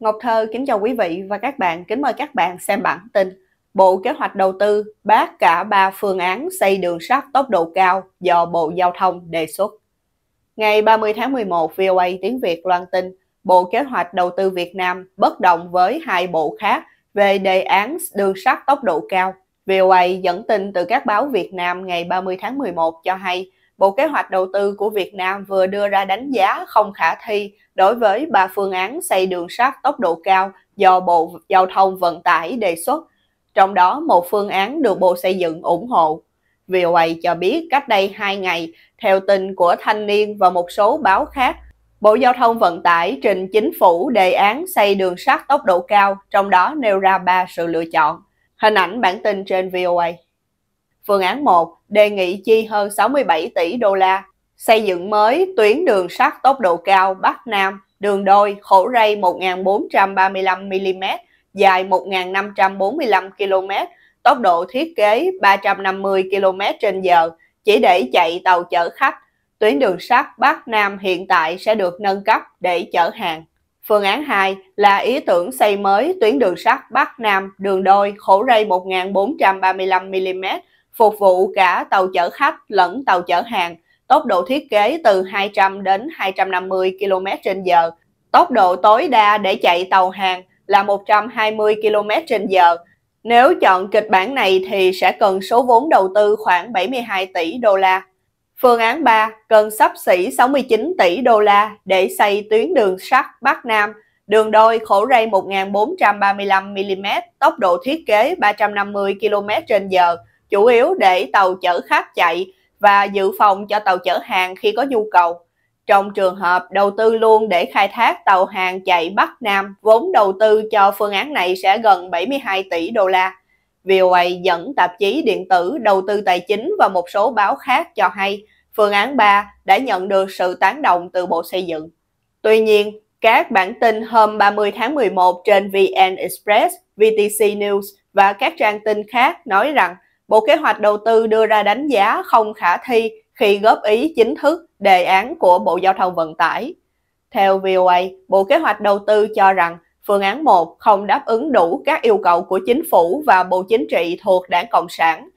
Ngọc Thơ kính chào quý vị và các bạn. Kính mời các bạn xem bản tin. Bộ Kế hoạch Đầu tư bác cả ba phương án xây đường sắt tốc độ cao do Bộ Giao thông đề xuất. Ngày 30 tháng 11, VOA tiếng Việt loan tin Bộ Kế hoạch Đầu tư Việt Nam bất đồng với hai bộ khác về đề án đường sắt tốc độ cao. VOA dẫn tin từ các báo Việt Nam ngày 30 tháng 11 cho hay Bộ Kế hoạch Đầu tư của Việt Nam vừa đưa ra đánh giá không khả thi đối với ba phương án xây đường sắt tốc độ cao do Bộ Giao thông Vận tải đề xuất, trong đó một phương án được Bộ Xây dựng ủng hộ. VOA cho biết cách đây 2 ngày, theo tin của Thanh niên và một số báo khác, Bộ Giao thông Vận tải trình chính phủ đề án xây đường sắt tốc độ cao, trong đó nêu ra ba sự lựa chọn. Hình ảnh bản tin trên VOA. Phương án 1 đề nghị chi hơn 67 tỷ đô la xây dựng mới tuyến đường sắt tốc độ cao Bắc Nam, đường đôi khổ ray 1.435mm, dài 1.545 km, tốc độ thiết kế 350 km h chỉ để chạy tàu chở khách. Tuyến đường sắt Bắc Nam hiện tại sẽ được nâng cấp để chở hàng. Phương án 2 là ý tưởng xây mới tuyến đường sắt Bắc Nam, đường đôi khổ ray 1.435mm, phục vụ cả tàu chở khách lẫn tàu chở hàng, tốc độ thiết kế từ 200 đến 250 km h Tốc độ tối đa để chạy tàu hàng là 120 km h Nếu chọn kịch bản này thì sẽ cần số vốn đầu tư khoảng 72 tỷ đô la. Phương án 3 cần sắp xỉ 69 tỷ đô la để xây tuyến đường sắt Bắc Nam, đường đôi khổ ray 1.435mm, tốc độ thiết kế 350 km h chủ yếu để tàu chở khách chạy và dự phòng cho tàu chở hàng khi có nhu cầu. Trong trường hợp đầu tư luôn để khai thác tàu hàng chạy Bắc Nam, vốn đầu tư cho phương án này sẽ gần 72 tỷ đô la. VOA dẫn tạp chí điện tử Đầu tư Tài chính và một số báo khác cho hay phương án 3 đã nhận được sự tán đồng từ Bộ Xây dựng. Tuy nhiên, các bản tin hôm 30 tháng 11 trên VN Express, VTC News và các trang tin khác nói rằng Bộ Kế hoạch Đầu tư đưa ra đánh giá không khả thi khi góp ý chính thức đề án của Bộ Giao thông Vận tải. Theo VOA, Bộ Kế hoạch Đầu tư cho rằng phương án 1 không đáp ứng đủ các yêu cầu của chính phủ và Bộ Chính trị thuộc Đảng Cộng sản.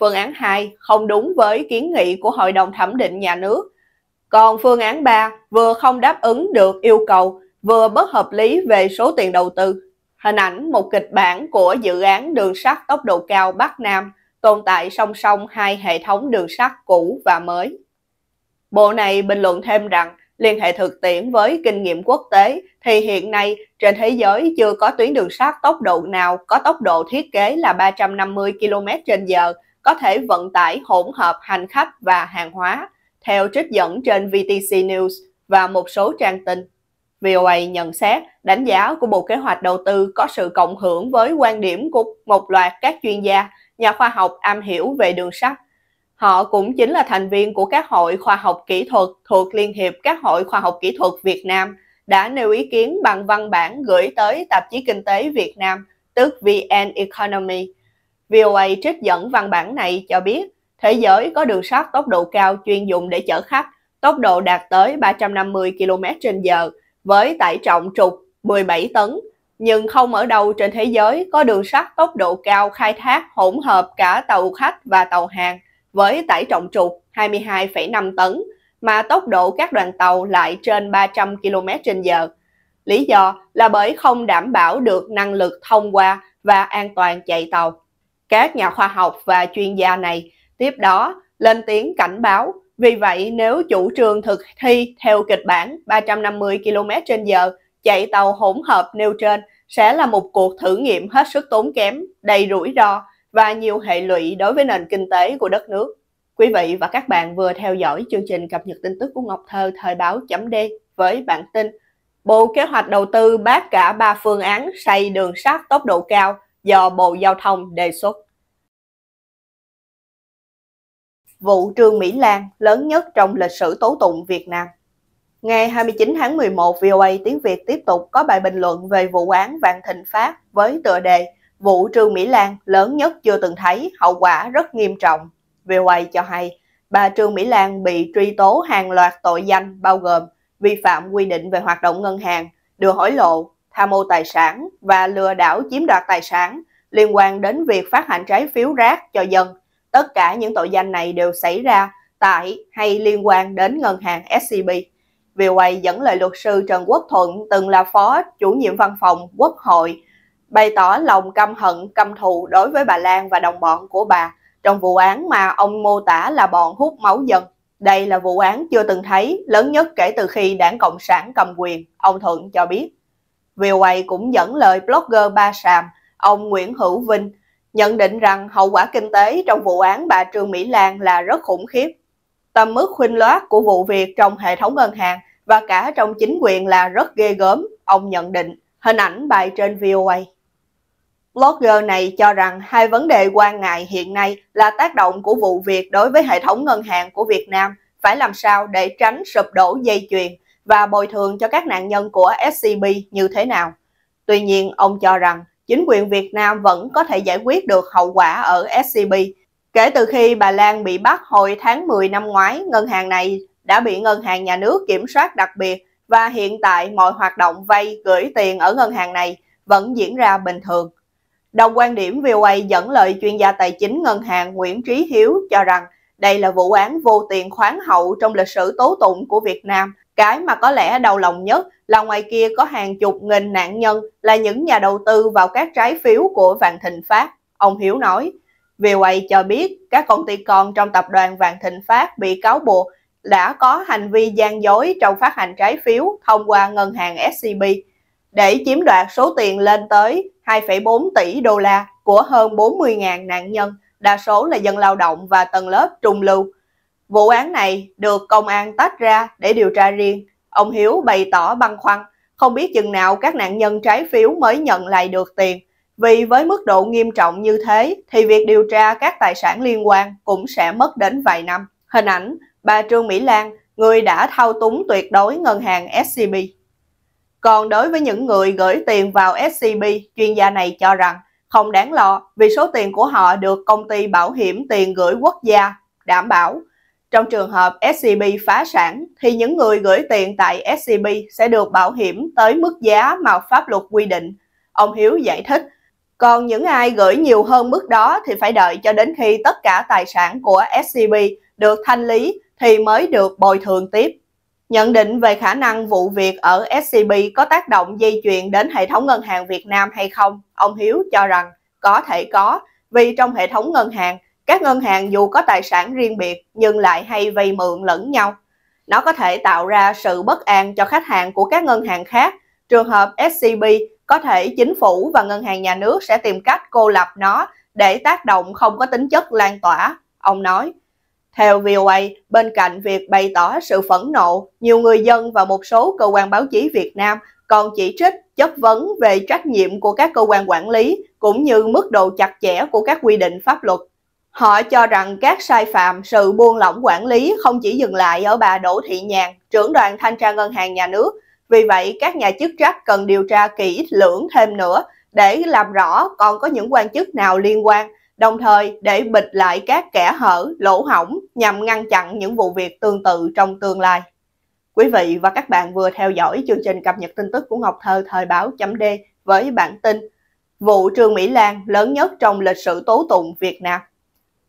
Phương án 2 không đúng với kiến nghị của Hội đồng Thẩm định Nhà nước. Còn phương án 3 vừa không đáp ứng được yêu cầu, vừa bất hợp lý về số tiền đầu tư. Hình ảnh một kịch bản của dự án đường sắt tốc độ cao Bắc Nam – tồn tại song song hai hệ thống đường sắt cũ và mới. Bộ này bình luận thêm rằng, liên hệ thực tiễn với kinh nghiệm quốc tế thì hiện nay trên thế giới chưa có tuyến đường sắt tốc độ nào có tốc độ thiết kế là 350 km h có thể vận tải hỗn hợp hành khách và hàng hóa, theo trích dẫn trên VTC News và một số trang tin. VOA nhận xét đánh giá của Bộ Kế hoạch Đầu tư có sự cộng hưởng với quan điểm của một loạt các chuyên gia nhà khoa học am hiểu về đường sắt. Họ cũng chính là thành viên của các hội khoa học kỹ thuật thuộc Liên hiệp các hội khoa học kỹ thuật Việt Nam đã nêu ý kiến bằng văn bản gửi tới tạp chí Kinh tế Việt Nam, tức VN Economy. VOA trích dẫn văn bản này cho biết, thế giới có đường sắt tốc độ cao chuyên dùng để chở khách, tốc độ đạt tới 350 km h với tải trọng trục 17 tấn, nhưng không ở đâu trên thế giới có đường sắt tốc độ cao khai thác hỗn hợp cả tàu khách và tàu hàng với tải trọng trục 22,5 tấn mà tốc độ các đoàn tàu lại trên 300 km h Lý do là bởi không đảm bảo được năng lực thông qua và an toàn chạy tàu. Các nhà khoa học và chuyên gia này tiếp đó lên tiếng cảnh báo, vì vậy nếu chủ trương thực thi theo kịch bản 350 km h chạy tàu hỗn hợp nêu trên sẽ là một cuộc thử nghiệm hết sức tốn kém, đầy rủi ro và nhiều hệ lụy đối với nền kinh tế của đất nước. Quý vị và các bạn vừa theo dõi chương trình cập nhật tin tức của Ngọc Thơ thời báo chấm D với bản tin Bộ Kế hoạch Đầu tư bác cả 3 phương án xây đường sắt tốc độ cao do Bộ Giao thông đề xuất. Vụ Trương Mỹ Lan lớn nhất trong lịch sử tố tụng Việt Nam Ngày 29 tháng 11, VOA Tiếng Việt tiếp tục có bài bình luận về vụ án Vạn Thịnh Phát với tựa đề Vụ Trương Mỹ Lan lớn nhất chưa từng thấy, hậu quả rất nghiêm trọng. VOA cho hay, bà Trương Mỹ Lan bị truy tố hàng loạt tội danh bao gồm vi phạm quy định về hoạt động ngân hàng, đưa hối lộ, tham mô tài sản và lừa đảo chiếm đoạt tài sản liên quan đến việc phát hành trái phiếu rác cho dân. Tất cả những tội danh này đều xảy ra tại hay liên quan đến ngân hàng SCB quay dẫn lời luật sư Trần Quốc Thuận từng là phó chủ nhiệm văn phòng Quốc hội, bày tỏ lòng căm hận, căm thù đối với bà Lan và đồng bọn của bà trong vụ án mà ông mô tả là bọn hút máu dân. Đây là vụ án chưa từng thấy, lớn nhất kể từ khi đảng Cộng sản cầm quyền, ông Thuận cho biết. quay cũng dẫn lời blogger Ba Sàm, ông Nguyễn Hữu Vinh, nhận định rằng hậu quả kinh tế trong vụ án bà Trương Mỹ Lan là rất khủng khiếp Tầm mức khuynh loát của vụ việc trong hệ thống ngân hàng và cả trong chính quyền là rất ghê gớm, ông nhận định, hình ảnh bài trên VOA. Blogger này cho rằng hai vấn đề quan ngại hiện nay là tác động của vụ việc đối với hệ thống ngân hàng của Việt Nam phải làm sao để tránh sụp đổ dây chuyền và bồi thường cho các nạn nhân của SCB như thế nào. Tuy nhiên, ông cho rằng chính quyền Việt Nam vẫn có thể giải quyết được hậu quả ở SCB Kể từ khi bà Lan bị bắt hồi tháng 10 năm ngoái, ngân hàng này đã bị ngân hàng nhà nước kiểm soát đặc biệt và hiện tại mọi hoạt động vay gửi tiền ở ngân hàng này vẫn diễn ra bình thường. Đồng quan điểm VOA dẫn lời chuyên gia tài chính ngân hàng Nguyễn Trí Hiếu cho rằng đây là vụ án vô tiền khoáng hậu trong lịch sử tố tụng của Việt Nam. Cái mà có lẽ đau lòng nhất là ngoài kia có hàng chục nghìn nạn nhân là những nhà đầu tư vào các trái phiếu của Vạn Thịnh Phát. Ông Hiếu nói, VOA cho biết các công ty con trong tập đoàn Vạn Thịnh Phát bị cáo buộc đã có hành vi gian dối trong phát hành trái phiếu thông qua ngân hàng SCB để chiếm đoạt số tiền lên tới 2,4 tỷ đô la của hơn 40.000 nạn nhân, đa số là dân lao động và tầng lớp trung lưu. Vụ án này được công an tách ra để điều tra riêng. Ông Hiếu bày tỏ băn khoăn, không biết chừng nào các nạn nhân trái phiếu mới nhận lại được tiền – vì với mức độ nghiêm trọng như thế thì việc điều tra các tài sản liên quan cũng sẽ mất đến vài năm. Hình ảnh bà Trương Mỹ Lan, người đã thao túng tuyệt đối ngân hàng SCB. Còn đối với những người gửi tiền vào SCB, chuyên gia này cho rằng không đáng lo vì số tiền của họ được công ty bảo hiểm tiền gửi quốc gia đảm bảo. Trong trường hợp SCB phá sản thì những người gửi tiền tại SCB sẽ được bảo hiểm tới mức giá mà pháp luật quy định. Ông Hiếu giải thích còn những ai gửi nhiều hơn mức đó thì phải đợi cho đến khi tất cả tài sản của SCB được thanh lý thì mới được bồi thường tiếp. Nhận định về khả năng vụ việc ở SCB có tác động dây chuyền đến hệ thống ngân hàng Việt Nam hay không, ông Hiếu cho rằng có thể có, vì trong hệ thống ngân hàng, các ngân hàng dù có tài sản riêng biệt nhưng lại hay vay mượn lẫn nhau. Nó có thể tạo ra sự bất an cho khách hàng của các ngân hàng khác. Trường hợp SCB có thể chính phủ và ngân hàng nhà nước sẽ tìm cách cô lập nó để tác động không có tính chất lan tỏa, ông nói. Theo VOA, bên cạnh việc bày tỏ sự phẫn nộ, nhiều người dân và một số cơ quan báo chí Việt Nam còn chỉ trích, chất vấn về trách nhiệm của các cơ quan quản lý cũng như mức độ chặt chẽ của các quy định pháp luật. Họ cho rằng các sai phạm, sự buông lỏng quản lý không chỉ dừng lại ở bà Đỗ Thị Nhàn, trưởng đoàn thanh tra ngân hàng nhà nước, vì vậy, các nhà chức trách cần điều tra kỹ lưỡng thêm nữa để làm rõ còn có những quan chức nào liên quan, đồng thời để bịt lại các kẻ hở, lỗ hỏng nhằm ngăn chặn những vụ việc tương tự trong tương lai. Quý vị và các bạn vừa theo dõi chương trình cập nhật tin tức của Ngọc Thơ thời báo.d với bản tin Vụ Trương Mỹ Lan lớn nhất trong lịch sử tố tụng Việt Nam.